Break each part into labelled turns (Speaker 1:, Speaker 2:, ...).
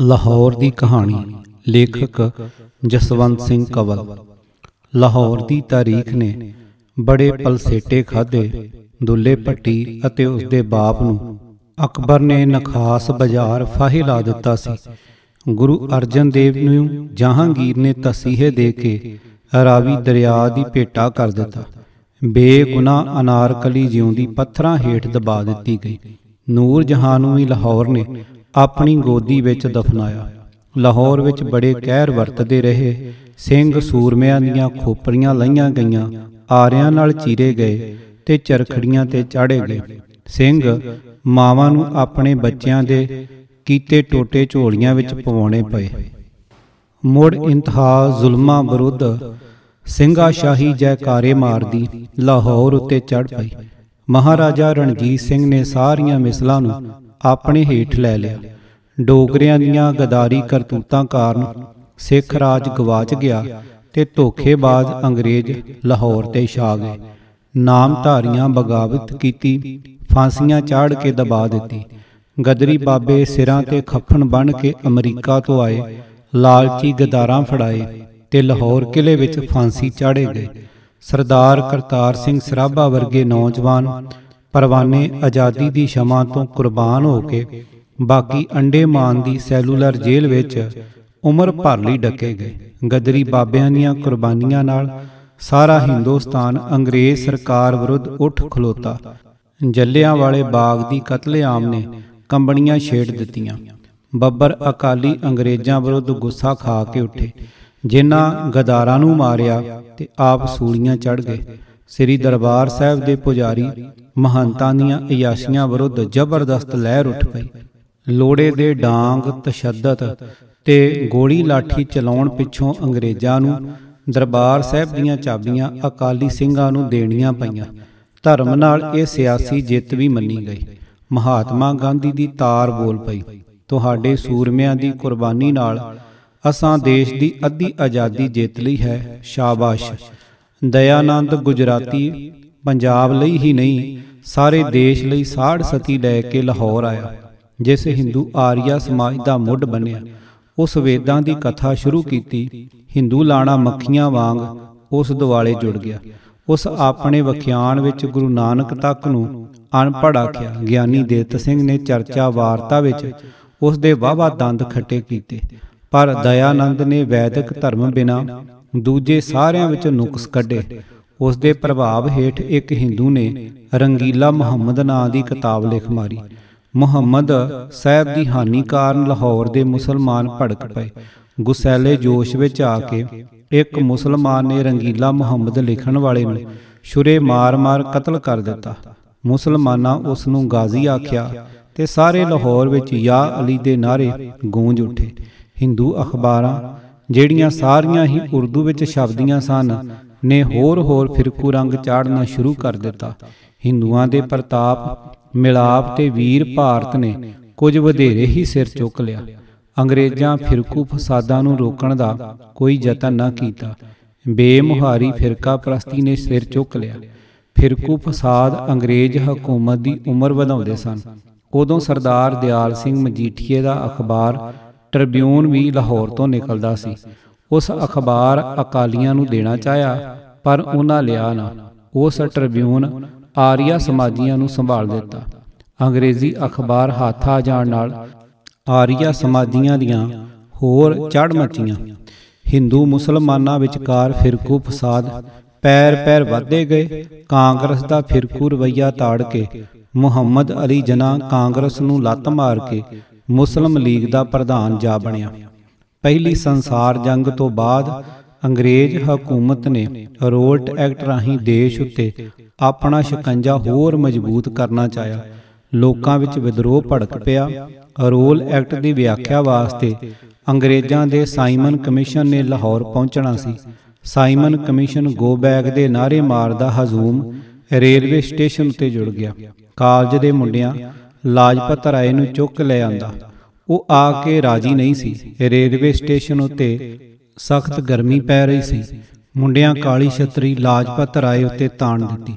Speaker 1: ਲਾਹੌਰ ਦੀ ਕਹਾਣੀ ਲੇਖਕ ਜਸਵੰਤ ਸਿੰਘ ਕਵਲ ਲਾਹੌਰ ਦੀ ਤਾਰੀਖ ਨੇ ਬੜੇ ਪਲਸੇਟੇ ਖਾਦੇ ਦੁੱਲੇ ਪੱਟੀ ਅਤੇ ਉਸ ਦੇ ਬਾਪ ਨੂੰ ਅਕਬਰ ਨੇ ਨਖਾਸ ਬਾਜ਼ਾਰ ਫਾਹੇ ਲਾ ਦਿੱਤਾ ਸੀ ਗੁਰੂ ਅਰਜਨ ਦੇਵ ਨੂੰ ਜਹਾਂਗੀਰ ਨੇ ਤਸੀਹੇ ਦੇ ਕੇ ਰਾਵੀ ਦਰਿਆ ਦੀ ਭੇਟਾ ਕਰ ਦਿੱਤਾ ਬੇਗੁਨਾ ਅਨਾਰਕਲੀ ਜਿਉਂਦੀ ਪੱਥਰਾਂ ਹੇਠ ਦਬਾ ਦਿੱਤੀ ਗਈ ਨੂਰ ਜਹਾਨ ਨੂੰ ਵੀ ਲਾਹੌਰ ਨੇ ਆਪਣੀ ਗੋਦੀ ਵਿੱਚ ਦਫਨਾਇਆ ਲਾਹੌਰ ਵਿੱਚ ਬੜੇ ਕਹਿਰ ਵਰਤਦੇ ਰਹੇ ਸਿੰਘ ਸੂਰਮਿਆਂ ਦੀਆਂ ਖੋਪਰੀਆਂ ਲਈਆਂ ਗਈਆਂ ਆਰਿਆਂ ਨਾਲ ਚੀਰੇ ਗਏ ਤੇ ਚਰਖੜੀਆਂ ਤੇ ਚਾੜੇ ਗਏ ਸਿੰਘ ਮਾਵਾਂ ਨੂੰ ਆਪਣੇ ਬੱਚਿਆਂ ਦੇ ਕੀਤੇ ਟੋਟੇ ਝੋਲੀਆਂ ਵਿੱਚ ਪਵਾਉਣੇ ਪਏ ਮੁੜ ਇੰਤਹਾ ਜ਼ੁਲਮਾਂ ਵਿਰੁੱਧ ਸਿੰਘਾ ਸ਼ਾਹੀ ਜੈਕਾਰੇ ਮਾਰਦੀ ਲਾਹੌਰ ਉੱਤੇ ਚੜ ਪਈ ਮਹਾਰਾਜਾ ਰਣਜੀਤ ਸਿੰਘ ਨੇ ਸਾਰੀਆਂ ਮਿਸਲਾਂ ਨੂੰ ਆਪਣੇ ਹੇਠ ਲੈ ਲਿਆ ਡੋਗਰਿਆਂ ਦੀਆਂ ਗਦਾਰੀ ਕਰਤੂਤਾਂ ਕਾਰਨ ਸਿੱਖ ਰਾਜ ਗਵਾਚ ਗਿਆ ਤੇ ਧੋਖੇਬਾਜ਼ ਅੰਗਰੇਜ਼ ਲਾਹੌਰ ਤੇ ਛਾ ਗਏ ਨਾਮਧਾਰੀਆਂ ਬਗਾਵਤ ਕੀਤੀ ਫਾਂਸੀਆਂ ਚਾੜ ਕੇ ਦਬਾ ਦਿੱਤੀ ਗਦਰੀ ਬਾਬੇ ਸਿਰਾਂ ਤੇ ਖੱਫਣ ਬਣ ਕੇ ਅਮਰੀਕਾ ਤੋਂ ਆਏ ਲਾਲਚੀ ਗਦਾਰਾਂ ਫੜਾਏ ਤੇ ਲਾਹੌਰ ਕਿਲੇ ਵਿੱਚ ਫਾਂਸੀ ਚਾੜੇ ਗਏ ਸਰਦਾਰ ਕਰਤਾਰ ਸਿੰਘ ਸਰਾਭਾ ਵਰਗੇ ਨੌਜਵਾਨ ਪਰਵਾਨੇ ਆਜ਼ਾਦੀ ਦੀ ਸ਼ਮਾ ਤੋਂ ਕੁਰਬਾਨ ਹੋ ਕੇ ਬਾਕੀ ਅੰਡੇਮਾਨ ਦੀ ਸੈਲੂਲਰ ਜੇਲ੍ਹ ਵਿੱਚ ਉਮਰ ਭਰ ਲਈ ਡੱਕੇ ਗਏ ਗਦਰੀ ਬਾਬਿਆਂ ਦੀਆਂ ਕੁਰਬਾਨੀਆਂ ਨਾਲ ਸਾਰਾ ਹਿੰਦੁਸਤਾਨ ਅੰਗਰੇਜ਼ ਸਰਕਾਰ ਵਿਰੁੱਧ ਉੱਠ ਖਲੋਤਾ ਜੱਲਿਆਂ ਵਾਲੇ ਬਾਗ ਦੀ ਕਤਲੇਆਮ ਨੇ ਕੰਬਣੀਆਂ ਛੇੜ ਦਿੱਤੀਆਂ ਬੱਬਰ ਅਕਾਲੀ ਅੰਗਰੇਜ਼ਾਂ ਵਿਰੁੱਧ ਗੁੱਸਾ ਖਾ ਕੇ ਉੱਠੇ ਜਿਨ੍ਹਾਂ ਗਦਾਰਾਂ ਨੂੰ ਮਾਰਿਆ ਤੇ ਆਪ ਸੂਲੀਆਂ ਚੜ ਗਏ ਸ੍ਰੀ ਦਰਬਾਰ ਸਾਹਿਬ ਦੇ ਪੁਜਾਰੀ ਮਹੰਤਾਂ ਦੀਆਂ ਅਯਾਸ਼ੀਆਂ ਵਿਰੁੱਧ ਜ਼ਬਰਦਸਤ ਲਹਿਰ ਉੱਠ ਪਈ ਲੋੜੇ ਦੇ ਡਾਂਗ ਤਸ਼ੱਦਦ ਤੇ ਗੋਲੀ ਲਾਠੀ ਚਲਾਉਣ ਪਿੱਛੋਂ ਅੰਗਰੇਜ਼ਾਂ ਨੂੰ ਦਰਬਾਰ ਸਾਹਿਬ ਦੀਆਂ ਚਾਬੀਆਂ ਅਕਾਲੀ ਸਿੰਘਾਂ ਨੂੰ ਦੇਣੀਆਂ ਪਈਆਂ ਧਰਮ ਨਾਲ ਇਹ ਸਿਆਸੀ ਜਿੱਤ ਵੀ ਮੰਨੀ ਗਈ ਮਹਾਤਮਾ ਗਾਂਧੀ ਦੀ ਤਾਰ ਬੋਲ ਪਈ ਤੁਹਾਡੇ ਸੂਰਮਿਆਂ ਦੀ ਕੁਰਬਾਨੀ ਨਾਲ ਅਸਾਂ ਦੇਸ਼ ਦੀ ਅੱਧੀ ਆਜ਼ਾਦੀ ਜਿੱਤ ਲਈ ਹੈ ਸ਼ਾਬਾਸ਼ ਦਇਆਨੰਦ ਗੁਜਰਾਤੀ ਪੰਜਾਬ ਲਈ ਹੀ ਨਹੀਂ ਸਾਰੇ ਦੇਸ਼ ਲਈ ਸਾੜ ਸਤੀ ਲੈ ਕੇ ਲਾਹੌਰ ਆਇਆ ਜਿਸ ਹਿੰਦੂ ਆਰੀਆ ਸਮਾਜ ਦਾ ਮੁੱਢ ਬਣਿਆ ਉਸ ਵੇਦਾਂ ਦੀ ਕਥਾ ਸ਼ੁਰੂ ਕੀਤੀ ਹਿੰਦੂ ਲਾਣਾ ਮੱਖੀਆਂ ਵਾਂਗ ਉਸ ਦਿਵਾਲੇ ਜੁੜ ਗਿਆ ਉਸ ਆਪਣੇ ਵਿਖਿਆਨ ਵਿੱਚ ਗੁਰੂ ਨਾਨਕ ਤੱਕ ਨੂੰ ਅਨਪੜ੍ਹ ਆਖਿਆ ਗਿਆਨੀ ਦੇਤ ਸਿੰਘ ਨੇ ਚਰਚਾ ਵਾਰਤਾ ਵਿੱਚ ਉਸ ਦੇ ਵਾਵਾ ਦੰਦ ਖੱਟੇ ਕੀਤੇ ਪਰ ਦਇਆਨੰਦ ਨੇ ਵੈਦਿਕ ਧਰਮ ਬਿਨਾ ਦੂਜੇ ਸਾਰਿਆਂ ਵਿੱਚ ਨੁਕਸ ਕੱਢੇ ਉਸ ਦੇ ਪ੍ਰਭਾਵ ਹੇਠ ਇੱਕ ਹਿੰਦੂ ਨੇ ਰੰਗੀਲਾ ਮੁਹੰਮਦ ਨਾਂ ਦੀ ਕਿਤਾਬ ਲਿਖ ਮਾਰੀ ਮੁਹੰਮਦ ਸਾਹਿਬ ਦੀ ਹਾਨੀ ਕਾਰਨ ਲਾਹੌਰ ਦੇ ਮੁਸਲਮਾਨ ਭੜਕ ਪਏ ਗੁਸੈਲੇ ਜੋਸ਼ ਵਿੱਚ ਆ ਕੇ ਇੱਕ ਮੁਸਲਮਾਨ ਨੇ ਰੰਗੀਲਾ ਮੁਹੰਮਦ ਲਿਖਣ ਵਾਲੇ ਨੂੰ ਛੁਰੇ ਮਾਰ-ਮਾਰ ਕਤਲ ਕਰ ਦਿੱਤਾ ਮੁਸਲਮਾਨਾਂ ਉਸ ਨੂੰ ਗਾਜ਼ੀ ਆਖਿਆ ਤੇ ਸਾਰੇ ਲਾਹੌਰ ਵਿੱਚ ਯਾ ਅਲੀ ਦੇ ਨਾਰੇ ਗੂੰਜ ਉੱਠੇ ਹਿੰਦੂ ਅਖਬਾਰਾਂ ਜਿਹੜੀਆਂ ਸਾਰੀਆਂ ਹੀ ਉਰਦੂ ਵਿੱਚ ਸ਼ਬਦੀਆਂ ਸਨ ਨੇ ਹੋਰ-ਹੋਰ ਫਿਰਕੂ ਰੰਗ ਚਾੜਨਾ ਸ਼ੁਰੂ ਕਰ ਦਿੱਤਾ ਹਿੰਦੂਆਂ ਦੇ ਪ੍ਰਤਾਪ ਮਿਲਾਪ ਤੇ ਵੀਰ ਭਾਰਤ ਨੇ ਕੁਝ ਵਧੇਰੇ ਹੀ ਸਿਰ ਚੁੱਕ ਲਿਆ ਅੰਗਰੇਜ਼ਾਂ ਫਿਰਕੂ ਫਸਾਦਾਂ ਨੂੰ ਰੋਕਣ ਦਾ ਕੋਈ ਯਤਨ ਨਾ ਕੀਤਾ ਬੇਮੁਹਾਰੀ ਫਿਰਕਾ ਪ੍ਰਸਤੀ ਨੇ ਸਿਰ ਚੁੱਕ ਲਿਆ ਫਿਰਕੂ ਫਸਾਦ ਅੰਗਰੇਜ਼ ਹਕੂਮਤ ਦੀ ਉਮਰ ਵਧਾਉਂਦੇ ਸਨ ਉਦੋਂ ਸਰਦਾਰ ਦਿਆਲ ਸਿੰਘ ਮਜੀਠੀਏ ਦਾ ਅਖਬਾਰ ਟ੍ਰਿਬਿਊਨ ਵੀ ਲਾਹੌਰ ਤੋਂ ਨਿਕਲਦਾ ਸੀ ਉਸ ਅਖਬਾਰ ਅਕਾਲੀਆਂ ਨੂੰ ਦੇਣਾ ਚਾਹਿਆ ਪਰ ਉਹਨਾਂ ਲਿਆ ਨਾ ਉਸ ਟ੍ਰਿਬਿਊਨ ਆਰੀਆ ਸਮਾਜੀਆਂ ਨੂੰ ਸੰਭਾਲ ਦਿੱਤਾ ਅੰਗਰੇਜ਼ੀ ਅਖਬਾਰ ਹੱਥ ਆ ਜਾਣ ਨਾਲ ਆਰੀਆ ਸਮਾਜੀਆਂ ਦੀਆਂ ਹੋਰ ਚੜ ਮੱਚੀਆਂ ਹਿੰਦੂ ਮੁਸਲਮਾਨਾਂ ਵਿਚਕਾਰ ਫਿਰਕੂ ਫਸਾਦ ਪੈਰ ਪੈਰ ਵਧਦੇ ਗਏ ਕਾਂਗਰਸ ਦਾ ਫਿਰਕੂ ਰਵਈਆ ਤਾੜ ਕੇ ਮੁਹੰਮਦ ਅਲੀ ਜਨਾ ਕਾਂਗਰਸ ਨੂੰ ਲੱਤ ਮਾਰ ਕੇ ਮੁਸਲਮ ਲੀਗ ਦਾ ਪ੍ਰਧਾਨ ਜਾ ਬਣਿਆ ਪਹਿਲੀ ਸੰਸਾਰ ਜੰਗ ਤੋਂ ਬਾਅਦ ਅੰਗਰੇਜ਼ ਹਕੂਮਤ ਨੇ ਰੋਲਟ ਐਕਟ ਰਾਹੀਂ ਦੇਸ਼ ਉੱਤੇ ਆਪਣਾ ਸ਼ਿਕੰਜਾ ਹੋਰ ਮਜ਼ਬੂਤ ਕਰਨਾ ਚਾਹਿਆ ਲੋਕਾਂ ਵਿੱਚ ਵਿਦਰੋਹ ਭੜਕ ਪਿਆ ਰੋਲ ਐਕਟ ਦੀ ਵਿਆਖਿਆ ਵਾਸਤੇ ਅੰਗਰੇਜ਼ਾਂ ਦੇ ਸਾਈਮਨ ਕਮਿਸ਼ਨ ਨੇ ਲਾਹੌਰ ਪਹੁੰਚਣਾ ਸੀ ਸਾਈਮਨ ਕਮਿਸ਼ਨ ਗੋ ਬੈਗ ਦੇ ਨਾਰੇ ਮਾਰਦਾ ਹਜ਼ੂਮ ਰੇਲਵੇ ਸਟੇਸ਼ਨ ਉੱਤੇ ਜੁੜ ਗਿਆ ਕਾਲਜ ਦੇ ਮੁੰਡਿਆਂ ਲਾਜਪਤ ਰਾਏ ਨੂੰ ਚੁੱਕ ਲੈ ਆਂਦਾ ਉਹ ਆ ਕੇ ਰਾਜੀ ਨਹੀਂ ਸੀ ਰੇਲਵੇ ਸਟੇਸ਼ਨ ਉੱਤੇ ਸਖਤ ਗਰਮੀ ਪੈ ਰਹੀ ਸੀ ਮੁੰਡਿਆਂ ਕਾਲੀ ਛਤਰੀ ਲਾਜਪਤ ਰਾਏ ਉੱਤੇ ਤਾਣ ਦਿੱਤੀ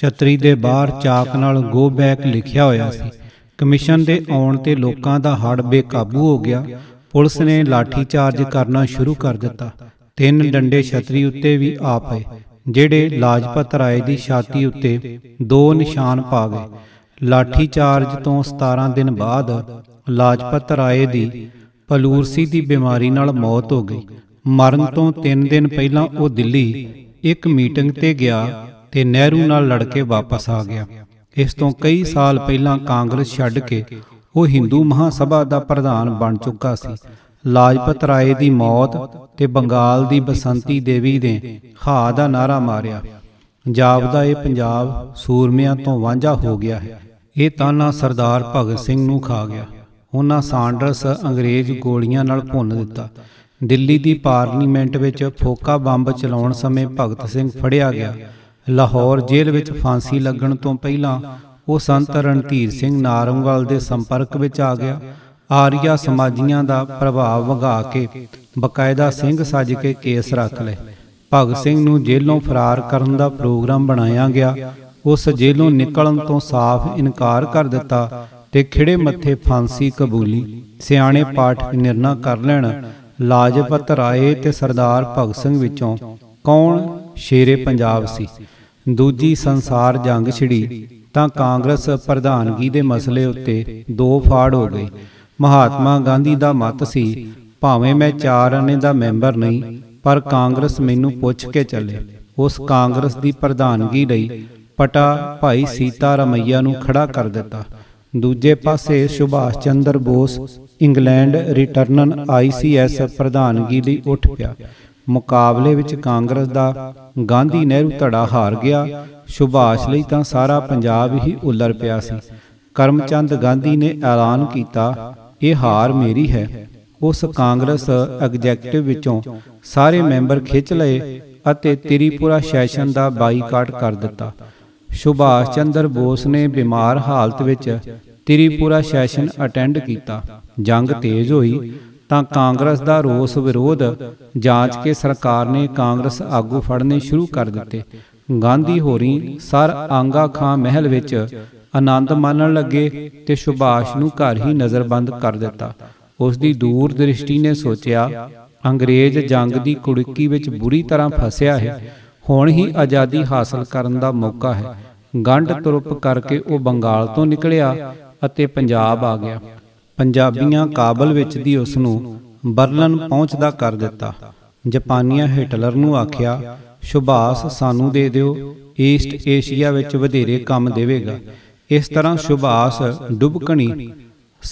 Speaker 1: ਛਤਰੀ ਦੇ ਬਾਹਰ ਚਾਕ ਨਾਲ ਗੋ ਬੈਕ ਲਿਖਿਆ ਹੋਇਆ ਸੀ ਕਮਿਸ਼ਨ ਦੇ ਆਉਣ ਤੇ ਲੋਕਾਂ ਦਾ ਹੜ ਬੇਕਾਬੂ ਹੋ ਗਿਆ ਪੁਲਿਸ ਨੇ ਲਾਠੀ ਚਾਰਜ ਕਰਨਾ ਸ਼ੁਰੂ ਕਰ ਦਿੱਤਾ ਤਿੰਨ ਡੰਡੇ ਛਤਰੀ ਉੱਤੇ ਵੀ ਆ ਪਏ ਜਿਹੜੇ ਲਾਜਪਤ ਰਾਏ ਦੀ ਛਾਤੀ ਉੱਤੇ ਦੋ ਨਿਸ਼ਾਨ ਪਾ ਗਏ ਲਾਠੀ ਚਾਰਜ ਤੋਂ 17 ਦਿਨ ਬਾਅਦ ਲਾਜਪਤ ਰਾਏ ਦੀ ਪਲੂਰਸੀ ਦੀ ਬਿਮਾਰੀ ਨਾਲ ਮੌਤ ਹੋ ਗਈ ਮਰਨ ਤੋਂ 3 ਦਿਨ ਪਹਿਲਾਂ ਉਹ ਦਿੱਲੀ ਇੱਕ ਮੀਟਿੰਗ ਤੇ ਗਿਆ ਤੇ ਨਹਿਰੂ ਨਾਲ ਲੜ ਕੇ ਵਾਪਸ ਆ ਗਿਆ ਇਸ ਤੋਂ ਕਈ ਸਾਲ ਪਹਿਲਾਂ ਕਾਂਗਰਸ ਛੱਡ ਕੇ ਉਹ ਹਿੰਦੂ ਮਹਾਸਭਾ ਦਾ ਪ੍ਰਧਾਨ ਬਣ ਚੁੱਕਾ ਸੀ ਲਾਜਪਤ ਰਾਏ ਦੀ ਮੌਤ ਤੇ ਬੰਗਾਲ ਦੀ ਬਸੰਤੀ ਦੇਵੀ ਨੇ ਹਾ ਦਾ ਨਾਰਾ ਮਾਰਿਆ ਪੰਜਾਬ ਦਾ ਇਹ ਪੰਜਾਬ ਸੂਰਮਿਆਂ ਤੋਂ ਵਾਂਝਾ ਹੋ ਗਿਆ ਹੈ ਇਹ ਤਾਨਾ ਸਰਦਾਰ ਭਗਤ ਸਿੰਘ ਨੂੰ ਖਾ ਗਿਆ ਉਹਨਾਂ ਸਾਂਡਰਸ ਅੰਗਰੇਜ਼ ਗੋਲੀਆਂ ਨਾਲ ਭੁੰਨ ਦਿੱਤਾ ਦਿੱਲੀ ਦੀ ਪਾਰਲੀਮੈਂਟ ਵਿੱਚ ਫੋਕਾ ਬੰਬ ਚਲਾਉਣ ਸਮੇਂ ਭਗਤ ਸਿੰਘ ਫੜਿਆ ਗਿਆ ਲਾਹੌਰ ਜੇਲ੍ਹ ਵਿੱਚ ਫਾਂਸੀ ਲੱਗਣ ਤੋਂ ਪਹਿਲਾਂ ਉਹ ਸੰਤ ਰਣਧੀਰ ਸਿੰਘ ਨਾਰੰਗਵਾਲ ਦੇ ਸੰਪਰਕ ਵਿੱਚ ਆ ਗਿਆ ਆਰੀਆ ਸਮਾਜੀਆਂ ਦਾ ਪ੍ਰਭਾਵ ਵਗਾ ਕੇ ਬਕਾਇਦਾ ਸਿੰਘ ਸੱਜ ਕੇ ਕੇਸ ਰੱਖ ਲਏ ਭਗਤ ਸਿੰਘ ਨੂੰ ਜੇਲ੍ਹੋਂ ਫਰਾਰ ਕਰਨ ਦਾ ਪ੍ਰੋਗਰਾਮ ਬਣਾਇਆ ਗਿਆ ਉਸ ਜੇਲੋਂ ਨਿਕਲਣ ਤੋਂ ਸਾਫ਼ ਇਨਕਾਰ ਕਰ ਦਿੱਤਾ ਤੇ ਖਿੜੇ ਮੱਥੇ ਫਾਂਸੀ ਕਬੂਲੀ ਸਿਆਣੇ ਪਾਠਕ ਨਿਰਣਾ ਕਰ ਲੈਣ ਲਾਜਪਤ ਰਾਏ ਤੇ ਸਰਦਾਰ ਭਗਤ ਸਿੰਘ ਵਿੱਚੋਂ ਕੌਣ ਸ਼ੇਰੇ ਪੰਜਾਬ ਸੀ ਦੂਜੀ ਸੰਸਾਰ ਜੰਗ ਛਿੜੀ ਤਾਂ ਕਾਂਗਰਸ ਪ੍ਰਧਾਨਗੀ ਦੇ ਮਸਲੇ ਉੱਤੇ ਦੋ ਫਾੜ ਹੋ ਗਏ ਮਹਾਤਮਾ ਗਾਂਧੀ ਦਾ ਮਤ ਸੀ ਭਾਵੇਂ ਮੈਂ ਚਾਰ ਅਨੇ ਦਾ ਮੈਂਬਰ ਨਹੀਂ ਪਰ ਕਾਂਗਰਸ ਮੈਨੂੰ ਪੁੱਛ ਕੇ ਚੱਲੇ ਉਸ ਕਾਂਗਰਸ ਦੀ ਪ੍ਰਧਾਨਗੀ ਲਈ ਪਟਾ ਭਾਈ ਸੀਤਾ ਰਮਈਆ ਨੂੰ ਖੜਾ ਕਰ ਦਿੱਤਾ ਦੂਜੇ ਪਾਸੇ Subhash Chandra Bose England returned ICS ਪ੍ਰਧਾਨਗੀ ਲਈ ਉੱਠ ਪਿਆ ਮੁਕਾਬਲੇ ਵਿੱਚ ਕਾਂਗਰਸ ਦਾ ਗਾਂਧੀ ਨਹਿਰੂ ਧੜਾ ਹਾਰ ਗਿਆ ਸੁਭਾਸ਼ ਲਈ ਤਾਂ ਸਾਰਾ ਪੰਜਾਬ ਹੀ ਉਲਰ ਪਿਆ ਸੀ ਕਰਮਚੰਦ ਗਾਂਧੀ ਨੇ ਐਲਾਨ ਕੀਤਾ ਇਹ ਹਾਰ ਮੇਰੀ ਹੈ ਉਸ ਕਾਂਗਰਸ ਐਗਜੈਕਟਿਵ ਵਿੱਚੋਂ ਸਾਰੇ ਮੈਂਬਰ ਖਿੱਚ ਲਏ ਅਤੇ ਤ੍ਰਿਪੁਰਾ ਸੈਸ਼ਨ ਦਾ ਬਾਈਕਾਟ ਕਰ ਦਿੱਤਾ ਸੁਭਾਸ਼ ਚੰਦਰ ਬੋਸ ਨੇ ਬਿਮਾਰ ਹਾਲਤ ਵਿੱਚ ਤ੍ਰਿਪੁਰਾ ਸੈਸ਼ਨ ਅਟੈਂਡ ਕੀਤਾ ਜੰਗ ਤੇਜ਼ ਹੋਈ ਤਾਂ ਕਾਂਗਰਸ ਦਾ ਰੋਸ ਵਿਰੋਧ ਜਾਂਚ ਕੇ ਸਰਕਾਰ ਨੇ ਕਾਂਗਰਸ ਆਗੂ ਫੜਨੇ ਸ਼ੁਰੂ ਕਰ ਦਿੱਤੇ ਗਾਂਧੀ ਹੋਰੀ ਸਰ ਆਂਗਾ ਖਾਂ ਮਹਿਲ ਵਿੱਚ ਆਨੰਦ ਮਾਣਨ ਲੱਗੇ ਤੇ ਸੁਭਾਸ਼ ਨੂੰ ਘਰ ਹੀ ਨਜ਼ਰਬੰਦ ਕਰ ਦਿੱਤਾ ਉਸ ਦੀ ਦੂਰ ਦ੍ਰਿਸ਼ਟੀ ਨੇ ਸੋਚਿਆ ਅੰਗਰੇਜ਼ ਜੰਗ ਦੀ ਕੁੜਕੀ ਵਿੱਚ ਬੁਰੀ ਤਰ੍ਹਾਂ ਫਸਿਆ ਹੈ ਹੁਣ ਹੀ ਆਜ਼ਾਦੀ ਹਾਸਲ ਕਰਨ ਦਾ ਮੌਕਾ ਹੈ ਗੰਢ ਤੁਰਪ ਕਰਕੇ ਉਹ ਬੰਗਾਲ ਤੋਂ ਨਿਕਲਿਆ ਅਤੇ ਪੰਜਾਬ ਆ ਗਿਆ ਪੰਜਾਬੀਆਂ ਕਾਬਲ ਵਿੱਚ ਦੀ ਉਸ ਨੂੰ ਬਰਲਨ ਪਹੁੰਚਦਾ ਕਰ ਦਿੱਤਾ ਜਾਪਾਨੀਆਂ ਹਿਟਲਰ ਨੂੰ ਆਖਿਆ ਸੁਭਾਸ ਸਾਨੂੰ ਦੇ ਦਿਓ ਈਸਟ ਏਸ਼ੀਆ ਵਿੱਚ ਵਧੇਰੇ ਕੰਮ ਦੇਵੇਗਾ ਇਸ ਤਰ੍ਹਾਂ ਸੁਭਾਸ ਡੁਬਕਣੀ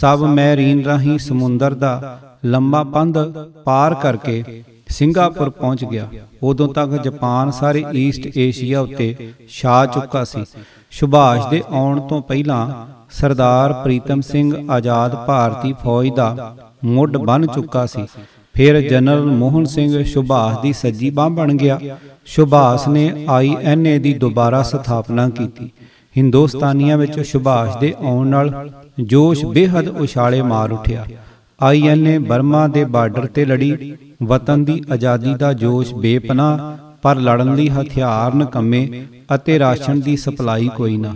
Speaker 1: ਸਬ ਮੈਰੀਨ ਰਾਹੀਂ ਸਮੁੰਦਰ ਦਾ ਲੰਮਾ ਪੰਧ ਪਾਰ ਕਰਕੇ ਸਿੰਗਾਪੁਰ ਪਹੁੰਚ ਗਿਆ ਉਦੋਂ ਤੱਕ ਜਾਪਾਨ ਸਾਰੇ ਈਸਟ ਏਸ਼ੀਆ ਉੱਤੇ ਛਾ ਚੁੱਕਾ ਸੀ ਸੁਭਾਸ਼ ਦੇ ਆਉਣ ਤੋਂ ਪਹਿਲਾਂ ਸਰਦਾਰ ਪ੍ਰੀਤਮ ਸਿੰਘ ਆਜ਼ਾਦ ਭਾਰਤੀ ਫੌਜ ਦਾ ਮੁੱਢ ਬਣ ਚੁੱਕਾ ਸੀ ਫਿਰ ਜਨਰਲ ਮੋਹਨ ਸਿੰਘ ਸੁਭਾਸ਼ ਦੀ ਸੱਜੀ ਬਾਹ ਬਣ ਗਿਆ ਸੁਭਾਸ਼ ਨੇ ਆਈਐਨਏ ਦੀ ਦੁਬਾਰਾ ਸਥਾਪਨਾ ਕੀਤੀ ਹਿੰਦੁਸਤਾਨੀਆਂ ਵਿੱਚ ਸੁਭਾਸ਼ ਦੇ ਆਉਣ ਨਾਲ ਜੋਸ਼ ਬੇਹੱਦ ਉਛਾਲੇ ਮਾਰ ਉੱਠਿਆ ਆਈਐਨਏ ਬਰਮਾ ਦੇ ਬਾਰਡਰ ਤੇ ਲੜੀ ਵਤਨ ਦੀ ਆਜ਼ਾਦੀ ਦਾ ਜੋਸ਼ ਬੇਪਨਾਹ ਪਰ ਲੜਨ ਲਈ ਹਥਿਆਰ ਨਕਮੇ ਅਤੇ ਰਾਸ਼ਨ ਦੀ ਸਪਲਾਈ ਕੋਈ ਨਾ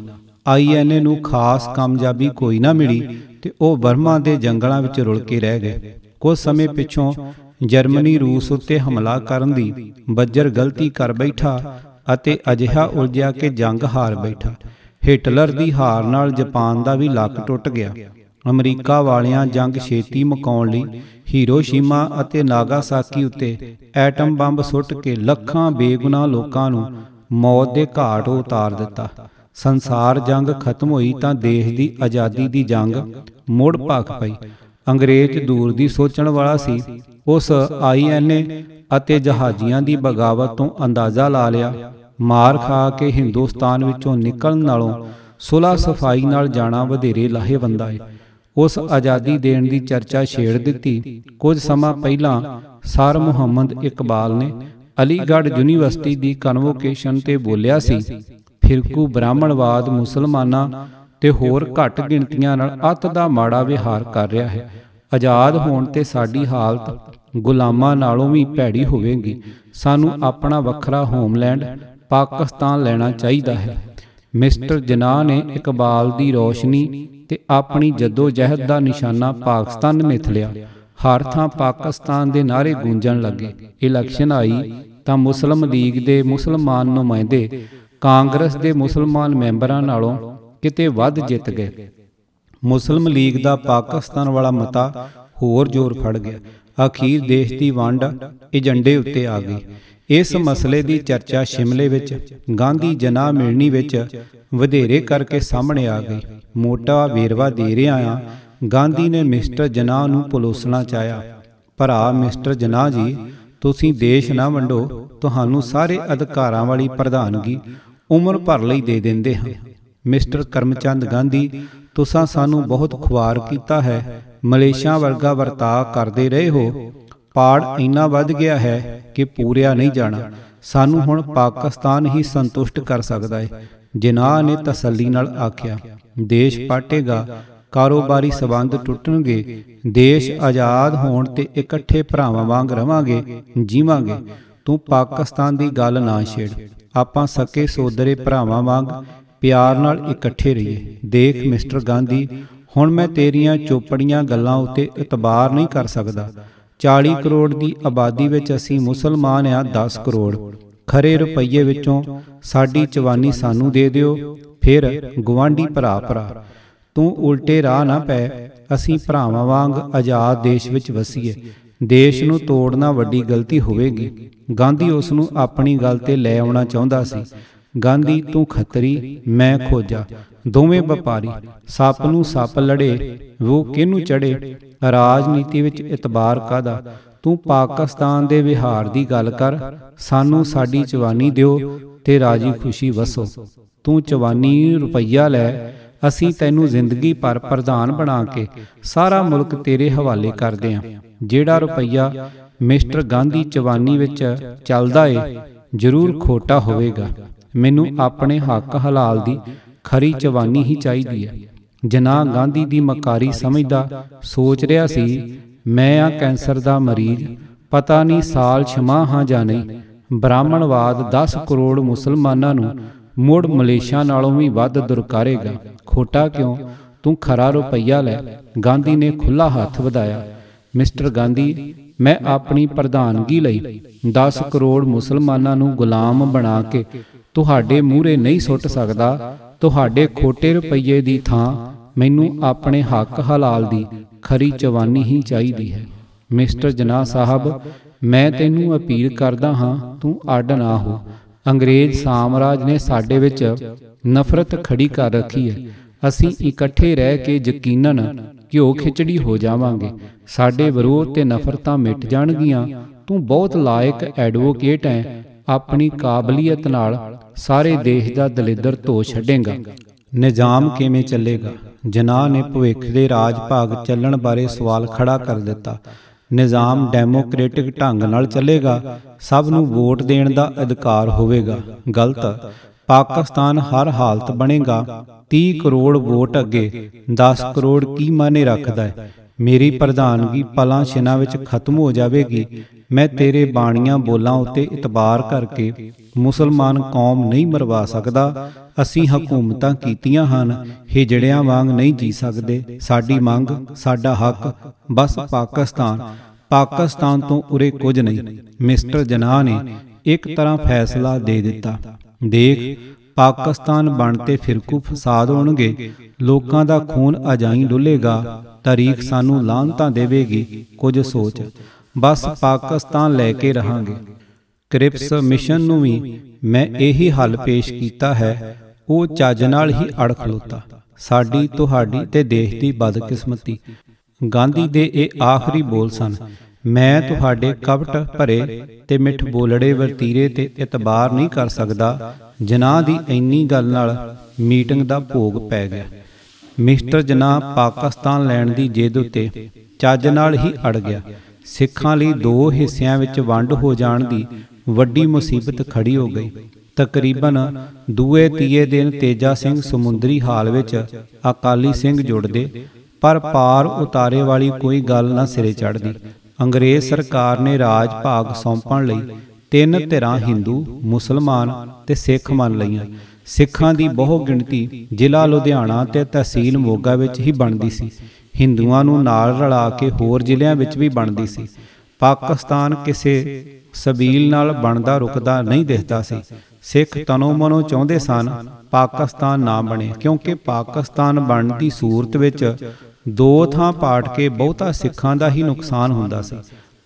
Speaker 1: ਆਈਐਨਏ ਨੂੰ ਖਾਸ ਕਾਮਯਾਬੀ ਕੋਈ ਨਾ ਮਿਲੀ ਤੇ ਉਹ ਬਰਮਾ ਦੇ ਜੰਗਲਾਂ ਵਿੱਚ ਰੁਲ ਕੇ ਰਹਿ ਗਏ ਕੁਝ ਸਮੇਂ ਪਿੱਛੋਂ ਜਰਮਨੀ ਰੂਸ ਉੱਤੇ ਹਮਲਾ ਕਰਨ ਦੀ ਬੱਜਰ ਗਲਤੀ ਕਰ ਬੈਠਾ ਅਤੇ ਅਜਿਹਾ ਉਲਝਿਆ ਕਿ ਜੰਗ ਹਾਰ ਬੈਠਾ ਹਿਟਲਰ ਦੀ ਹਾਰ ਨਾਲ ਜਾਪਾਨ ਦਾ ਵੀ ਲੱਕ ਟੁੱਟ ਗਿਆ ਅਮਰੀਕਾ ਵਾਲਿਆਂ ਜੰਗ ਛੇਤੀ ਮਕਾਉਣ ਲਈ ਹੀਰੋਸ਼ੀਮਾ ਅਤੇ ਨਾਗਾਸਾਕੀ ਉੱਤੇ ਐਟਮ ਬੰਬ ਸੁੱਟ ਕੇ ਲੱਖਾਂ ਬੇਗੁਨਾਹ ਲੋਕਾਂ ਨੂੰ ਮੌਤ ਦੇ ਘਾਟ ਉਤਾਰ ਦਿੱਤਾ ਸੰਸਾਰ ਜੰਗ ਖਤਮ ਹੋਈ ਤਾਂ ਦੇਸ਼ ਦੀ ਆਜ਼ਾਦੀ ਦੀ ਜੰਗ ਮੁੜ ਭਖ ਪਈ ਅੰਗਰੇਜ਼ ਦੂਰ ਦੀ ਸੋਚਣ ਵਾਲਾ ਸੀ ਉਸ ਆਈਐਨਏ ਅਤੇ ਜਹਾਜ਼ੀਆਂ ਦੀ ਬਗਾਵਤ ਤੋਂ ਅੰਦਾਜ਼ਾ ਲਾ ਲਿਆ ਮਾਰ ਖਾ ਕੇ ਹਿੰਦੁਸਤਾਨ ਵਿੱਚੋਂ ਨਿਕਲਣ ਨਾਲੋਂ ਸੁਲਾ ਸਫਾਈ ਨਾਲ ਜਾਣਾ ਵਧੇਰੇ ਲਾਹੇਵੰਦਾ ਹੈ ਉਸ ਆਜ਼ਾਦੀ ਦੇਣ ਦੀ ਚਰਚਾ ਛੇੜ ਦਿੱਤੀ ਕੁਝ ਸਮਾਂ ਪਹਿਲਾਂ ਸਰ ਮੁਹੰਮਦ ਇਕਬਾਲ ਨੇ ਅਲੀਗੜ੍ਹ ਯੂਨੀਵਰਸਿਟੀ ਦੀ ਕਨਵੋਕੇਸ਼ਨ ਤੇ ਬੋਲਿਆ ਸੀ ਫਿਰਕੂ ਬ੍ਰਾਹਮਣਵਾਦ ਮੁਸਲਮਾਨਾਂ ਤੇ ਹੋਰ ਘੱਟ ਗਿਣਤੀਆਂ ਨਾਲ ਅੱਤ ਦਾ ਮਾੜਾ ਵਿਹਾਰ ਕਰ ਰਿਹਾ ਹੈ ਆਜ਼ਾਦ ਹੋਣ ਤੇ ਸਾਡੀ ਹਾਲਤ ਗੁਲਾਮਾਂ ਨਾਲੋਂ ਵੀ ਭੈੜੀ ਹੋਵੇਗੀ ਸਾਨੂੰ ਆਪਣਾ ਵੱਖਰਾ ਹੋਮਲੈਂਡ ਪਾਕਿਸਤਾਨ ਲੈਣਾ ਚਾਹੀਦਾ ਹੈ ਮਿਸਟਰ ਜਨਾਹ ਨੇ ਇਕਬਾਲ ਦੀ ਰੋਸ਼ਨੀ ਤੇ ਆਪਣੀ ਜਦੋਜਹਿਦ ਦਾ ਨਿਸ਼ਾਨਾ ਪਾਕਿਸਤਾਨ ਮਿਥ ਲਿਆ ਹਰ ਥਾਂ ਪਾਕਿਸਤਾਨ ਦੇ ਨਾਰੇ ਗੂੰਜਣ ਲੱਗੇ ਇਲੈਕਸ਼ਨ ਆਈ ਤਾਂ ਮੁਸਲਮ ਲੀਗ ਦੇ ਮੁਸਲਮਾਨ ਨੁਮਾਇੰਦੇ ਕਾਂਗਰਸ ਦੇ ਮੁਸਲਮਾਨ ਮੈਂਬਰਾਂ ਨਾਲੋਂ ਕਿਤੇ ਵੱਧ ਜਿੱਤ ਗਏ ਮੁਸਲਮ ਲੀਗ ਦਾ ਪਾਕਿਸਤਾਨ ਵਾਲਾ ਮਤਾ ਹੋਰ ਜ਼ੋਰ ਫੜ ਗਿਆ ਅਖੀਰ ਦੇਸ਼ ਦੀ ਵੰਡ ਏਜੰਡੇ ਉੱਤੇ ਆ ਗਈ ਇਸ ਮਸਲੇ ਦੀ ਚਰਚਾ ਸ਼ਿਮਲੇ ਵਿੱਚ ਗਾਂਧੀ ਜਨਾਹ ਮਿਲਣੀ ਵਿੱਚ ਵਧੇਰੇ ਕਰਕੇ ਸਾਹਮਣੇ ਆ ਗਈ ਮੋਟਾ ਵੇਰਵਾ ਦੇ ਰਿਹਾ ਆ ਗਾਂਧੀ ਨੇ ਮਿਸਟਰ ਜਨਾਹ ਨੂੰ ਪੁਲੋਸਣਾ ਚਾਇਆ ਭਰਾ ਮਿਸਟਰ ਜਨਾਹ ਜੀ ਤੁਸੀਂ ਦੇਸ਼ ਨਾ ਵੰਡੋ ਤੁਹਾਨੂੰ ਸਾਰੇ ਅਧਿਕਾਰਾਂ ਵਾਲੀ ਪ੍ਰਧਾਨਗੀ ਉਮਰ ਭਰ ਲਈ ਦੇ ਦਿੰਦੇ ਹਾਂ ਮਿਸਟਰ ਕਰਮਚੰਦ ਗਾਂਧੀ ਤੁਸੀਂ ਸਾਨੂੰ ਬਹੁਤ ਖੁਆਰ ਕੀਤਾ ਹੈ ਮਲੇਸ਼ੀਆ ਵਰਗਾ ਵਰਤਾਅ ਕਰਦੇ ਰਹੇ ਹੋ ਪਾੜ ਇੰਨਾ ਵੱਧ ਗਿਆ ਹੈ ਕਿ ਪੂਰਿਆ ਨਹੀਂ ਜਾਣਾ ਸਾਨੂੰ ਹੁਣ ਪਾਕਿਸਤਾਨ ਹੀ ਸੰਤੁਸ਼ਟ ਕਰ ਸਕਦਾ ਹੈ ਜਿਨਾ ਨੇ ਤਸੱਲੀ ਨਾਲ ਆਖਿਆ ਦੇਸ਼ ਪਾਟੇਗਾ ਕਾਰੋਬਾਰੀ ਸਬੰਧ ਟੁੱਟਣਗੇ ਦੇਸ਼ ਆਜ਼ਾਦ ਹੋਣ ਤੇ ਇਕੱਠੇ ਭਰਾਵਾਂ ਵਾਂਗ ਰਵਾਂਗੇ ਜੀਵਾਂਗੇ ਤੂੰ ਪਾਕਿਸਤਾਨ ਦੀ ਗੱਲ ਨਾ ਛੇੜ ਆਪਾਂ ਸਕੇ ਸੋਦਰੇ ਭਰਾਵਾਂ ਵਾਂਗ ਪਿਆਰ ਨਾਲ ਇਕੱਠੇ ਰਹੀਏ ਦੇਖ ਮਿਸਟਰ ਗਾਂਧੀ ਹੁਣ ਮੈਂ ਤੇਰੀਆਂ ਚੋਪੜੀਆਂ ਗੱਲਾਂ ਉਤੇ ਇਤਬਾਰ ਨਹੀਂ ਕਰ ਸਕਦਾ 40 ਕਰੋੜ ਦੀ ਆਬਾਦੀ ਵਿੱਚ ਅਸੀਂ ਮੁਸਲਮਾਨ ਆ 10 ਕਰੋੜ ਖਰੇ ਰੁਪਈਏ ਵਿੱਚੋਂ ਸਾਡੀ ਜਵਾਨੀ ਸਾਨੂੰ ਦੇ ਦਿਓ ਫਿਰ ਗਵਾਂਢੀ ਭਰਾ ਭਰਾ ਤੂੰ ਉਲਟੇ ਰਾਹ ਨਾ ਪੈ ਅਸੀਂ ਭਰਾਵਾਂ ਵਾਂਗ ਆਜ਼ਾਦ ਦੇਸ਼ ਵਿੱਚ ਵਸੀਏ ਦੇਸ਼ ਨੂੰ ਤੋੜਨਾ ਵੱਡੀ ਗਲਤੀ ਹੋਵੇਗੀ ਗਾਂਧੀ ਉਸ ਨੂੰ ਆਪਣੀ ਗੱਲ ਤੇ ਲੈ ਆਉਣਾ ਚਾਹੁੰਦਾ ਸੀ ਗਾਂਧੀ ਤੂੰ ਖੱਤਰੀ ਮੈਂ ਖੋਜਾ ਦੋਵੇਂ ਵਪਾਰੀ ਸੱਪ ਨੂੰ ਸੱਪ ਲੜੇ ਉਹ ਕਿਹਨੂੰ ਚੜੇ ਰਾਜਨੀਤੀ ਵਿੱਚ ਇਤਬਾਰ ਕਾਦਾ ਤੂੰ ਪਾਕਿਸਤਾਨ ਦੇ ਵਿਹਾਰ ਦੀ ਗੱਲ ਕਰ ਸਾਨੂੰ ਸਾਡੀ ਜਵਾਨੀ ਦਿਓ ਤੇ ਰਾਜੀ ਖੁਸ਼ੀ ਵਸੋ ਤੂੰ ਜਵਾਨੀ ਰੁਪਈਆ ਲੈ ਅਸੀਂ ਤੈਨੂੰ ਜ਼ਿੰਦਗੀ ਭਰ ਪ੍ਰਧਾਨ ਬਣਾ ਕੇ ਸਾਰਾ ਮੁਲਕ ਤੇਰੇ ਹਵਾਲੇ ਕਰਦੇ ਆਂ ਜਿਹੜਾ ਰੁਪਈਆ ਮਿਸਟਰ ਗਾਂਧੀ ਜਵਾਨੀ ਵਿੱਚ ਚੱਲਦਾ ਏ ਜ਼ਰੂਰ ਖੋਟਾ ਹੋਵੇਗਾ ਮੈਨੂੰ ਆਪਣੇ ਹੱਕ ਹਲਾਲ ਦੀ ਖਰੀ ਜਵਾਨੀ ਹੀ ਚਾਹੀਦੀ ਹੈ ਜਨਾ ਗਾਂਧੀ ਦੀ ਮਕਾਰੀ ਸਮਝਦਾ ਸੋਚ ਰਿਹਾ ਸੀ ਮੈਂ ਆ ਕੈਂਸਰ ਦਾ ਮਰੀਜ਼ ਪਤਾ ਨਹੀਂ ਸਾਲ ਛਮਾ ਹਾਂ ਜਾਂ ਨਹੀਂ ਬ੍ਰਾਹਮਣਵਾਦ 10 ਕਰੋੜ ਮੁਸਲਮਾਨਾਂ ਨੂੰ ਮੋੜ ਮਲੇਸ਼ੀਆ ਨਾਲੋਂ ਵੀ ਵੱਧ ਦੁਰਕਾਰੇਗਾ ਖੋਟਾ ਕਿਉਂ ਤੂੰ ਖਰਾ ਰੁਪਈਆ ਲੈ ਗਾਂਧੀ ਨੇ ਖੁੱਲਾ ਹੱਥ ਵਧਾਇਆ ਮਿਸਟਰ ਗਾਂਧੀ ਮੈਂ ਆਪਣੀ ਪ੍ਰਧਾਨਗੀ ਲਈ 10 ਕਰੋੜ ਮੁਸਲਮਾਨਾਂ ਨੂੰ ਗੁਲਾਮ ਬਣਾ ਕੇ ਤੁਹਾਡੇ ਮੂਹਰੇ ਨਹੀਂ ਸੁੱਟ ਸਕਦਾ ਤੁਹਾਡੇ ਖੋਟੇ ਰੁਪਈਏ ਦੀ ਥਾਂ ਮੈਨੂੰ ਆਪਣੇ ਹੱਕ ਹਲਾਲ ਦੀ ਖਰੀ ਜਵਾਨੀ ਹੀ ਚਾਹੀਦੀ ਹੈ ਮਿਸਟਰ ਜਨਾਹ ਸਾਹਿਬ ਮੈਂ ਤੈਨੂੰ ਅਪੀਲ ਕਰਦਾ ਹਾਂ ਤੂੰ ਅੱਡ ਨਾ ਹੋ ਅੰਗਰੇਜ਼ ਸਾਮਰਾਜ ਨੇ ਸਾਡੇ ਵਿੱਚ ਨਫ਼ਰਤ ਖੜੀ ਕਰ ਰੱਖੀ ਹੈ ਅਸੀਂ ਇਕੱਠੇ ਰਹਿ ਕੇ ਯਕੀਨਨ ਘਿਓ ਖਿਚੜੀ ਹੋ ਜਾਵਾਂਗੇ ਸਾਡੇ ਵਿਰੋਧ ਤੇ ਨਫ਼ਰਤਾਂ ਮਿਟ ਜਾਣਗੀਆਂ ਤੂੰ ਬਹੁਤ ਲਾਇਕ ਐਡਵੋਕੇਟ ਹੈ ਆਪਣੀ ਕਾਬਲੀਅਤ ਨਾਲ ਸਾਰੇ ਦੇਸ਼ ਦਾ ਦਲਿੱਦਰ ਧੋ ਛੱਡੇਗਾ ਨਿਜ਼ਾਮ ਕਿਵੇਂ ਚੱਲੇਗਾ ਜਨਾਹ ਨੇ ਭਵਿੱਖ ਦੇ ਰਾਜ ਭਾਗ ਚੱਲਣ ਬਾਰੇ ਸਵਾਲ ਖੜਾ ਕਰ ਦਿੱਤਾ ਨਿਜ਼ਾਮ ਡੈਮੋਕ੍ਰੈਟਿਕ ਢੰਗ ਨਾਲ ਚੱਲੇਗਾ ਸਭ ਨੂੰ ਵੋਟ ਦੇਣ ਦਾ ਅਧਿਕਾਰ ਹੋਵੇਗਾ ਗਲਤ ਪਾਕਿਸਤਾਨ ਹਰ ਹਾਲਤ ਬਣੇਗਾ 30 ਕਰੋੜ ਵੋਟ ਅੱਗੇ 10 ਕਰੋੜ ਕੀ ਮਾਨੇ ਰੱਖਦਾ ਹੈ ਮੇਰੀ ਪ੍ਰਧਾਨਗੀ ਪਲਾਂ ਛਿਨਾ ਵਿੱਚ ਖਤਮ ਹੋ ਜਾਵੇਗੀ ਮੈਂ ਤੇਰੇ ਬਾਣੀਆਂ ਬੋਲਾਂ ਉਤੇ ਇਤਬਾਰ ਕਰਕੇ ਮੁਸਲਮਾਨ ਕੌਮ ਨਹੀਂ ਮਰਵਾ ਸਕਦਾ ਅਸੀਂ ਹਕੂਮਤਾਂ ਕੀਤੀਆਂ ਹਨ ਹਿਜੜਿਆਂ ਵਾਂਗ ਨਹੀਂ ਜੀ ਸਕਦੇ ਸਾਡੀ ਮੰਗ ਸਾਡਾ ਹੱਕ ਬਸ ਪਾਕਿਸਤਾਨ ਪਾਕਿਸਤਾਨ ਤੋਂ ਉਰੇ ਕੁਝ ਨਹੀਂ ਮਿਸਟਰ ਜਨਾਹ ਨੇ ਇੱਕ ਤਰ੍ਹਾਂ ਫੈਸਲਾ ਦੇ ਦਿੱਤਾ ਦੇਖ ਪਾਕਿਸਤਾਨ ਬਣ ਤੇ ਫਿਰਕੂ ਫਸਾਦ ਹੋਣਗੇ ਲੋਕਾਂ ਦਾ ਖੂਨ ਅਜਾਈ ਡੁੱਲੇਗਾ ਤਾਰੀਖ ਸਾਨੂੰ ਲਾਂਤਾਂ ਦੇਵੇਗੀ ਕੁਝ ਸੋਚ ਬਸ ਪਾਕਿਸਤਾਨ ਲੈ ਕੇ ਰਹਾਂਗੇ ਕ੍ਰਿਪਸ ਮਿਸ਼ਨ ਨੂੰ ਵੀ ਮੈਂ ਇਹੀ ਹੱਲ ਪੇਸ਼ ਕੀਤਾ ਹੈ ਉਹ ਚੱਜ ਨਾਲ ਹੀ ਅੜ ਖਲੋਤਾ ਸਾਡੀ ਤੁਹਾਡੀ ਤੇ ਦੇਸ਼ ਦੀ ਬਦਕਿਸਮਤੀ ਗਾਂਧੀ ਦੇ ਇਹ ਆਖਰੀ ਬੋਲ ਸਨ ਮੈਂ ਤੁਹਾਡੇ ਕਵਟ ਭਰੇ ਤੇ ਮਿੱਠ ਬੋਲੜੇ ਵਰਤੀਰੇ ਤੇ ਇਤਬਾਰ ਨਹੀਂ ਕਰ ਸਕਦਾ ਜਨਾਹ ਦੀ ਇੰਨੀ ਗੱਲ ਨਾਲ ਮੀਟਿੰਗ ਦਾ ਭੋਗ ਪੈ ਗਿਆ ਮਿਸਟਰ ਜਨਾਹ ਪਾਕਿਸਤਾਨ ਲੈਣ ਦੀ ਜੇਦ ਉਤੇ ਚੱਜ ਨਾਲ ਹੀ ਅੜ ਗਿਆ ਸਿੱਖਾਂ ਲਈ ਦੋ ਹਿੱਸਿਆਂ ਵਿੱਚ ਵੰਡ ਹੋ ਜਾਣ ਦੀ ਵੱਡੀ ਮੁਸੀਬਤ ਖੜੀ ਹੋ ਗਈ ਤਕਰੀਬਨ ਦੂਏ ਤੀਏ ਦਿਨ ਤੇਜਾ ਸਿੰਘ ਸਮੁੰਦਰੀ ਹਾਲ ਵਿੱਚ ਅਕਾਲੀ ਸਿੰਘ ਜੁੜਦੇ ਪਰ ਪਾਰ ਉਤਾਰੇ ਵਾਲੀ ਕੋਈ ਗੱਲ ਨਾ ਸਿਰੇ ਚੜਦੀ ਅੰਗਰੇਜ਼ ਸਰਕਾਰ ਨੇ ਰਾਜ ਭਾਗ ਸੌਂਪਣ ਲਈ ਤਿੰਨ ਧਿਰਾਂ ਹਿੰਦੂ ਮੁਸਲਮਾਨ ਤੇ ਸਿੱਖ ਮੰਨ ਲਈਆਂ ਸਿੱਖਾਂ ਦੀ ਬਹੁ ਗਿਣਤੀ ਜ਼ਿਲ੍ਹਾ ਲੁਧਿਆਣਾ ਤੇ ਤਹਿਸੀਲ ਮੋਗਾ ਵਿੱਚ ਹੀ ਬਣਦੀ ਸੀ ਹਿੰਦੂਆਂ ਨੂੰ ਨਾਲ ਰਲਾ ਕੇ ਹੋਰ ਜ਼ਿਲ੍ਹਿਆਂ ਵਿੱਚ ਵੀ ਬਣਦੀ ਸੀ ਪਾਕਿਸਤਾਨ ਕਿਸੇ ਸਬੀਲ ਨਾਲ ਬਣਦਾ ਰੁਕਦਾ ਨਹੀਂ ਦਿਖਦਾ ਸੀ ਸਿੱਖ ਤਨੋ ਮਨੋ ਚਾਹੁੰਦੇ ਸਨ ਪਾਕਿਸਤਾਨ ਨਾ ਬਣੇ ਕਿਉਂਕਿ ਪਾਕਿਸਤਾਨ ਬਣਨ ਦੀ ਸੂਰਤ ਵਿੱਚ ਦੋ ਥਾਂ ਪਾੜ ਕੇ ਬਹੁਤਾ ਸਿੱਖਾਂ ਦਾ ਹੀ ਨੁਕਸਾਨ ਹੁੰਦਾ ਸੀ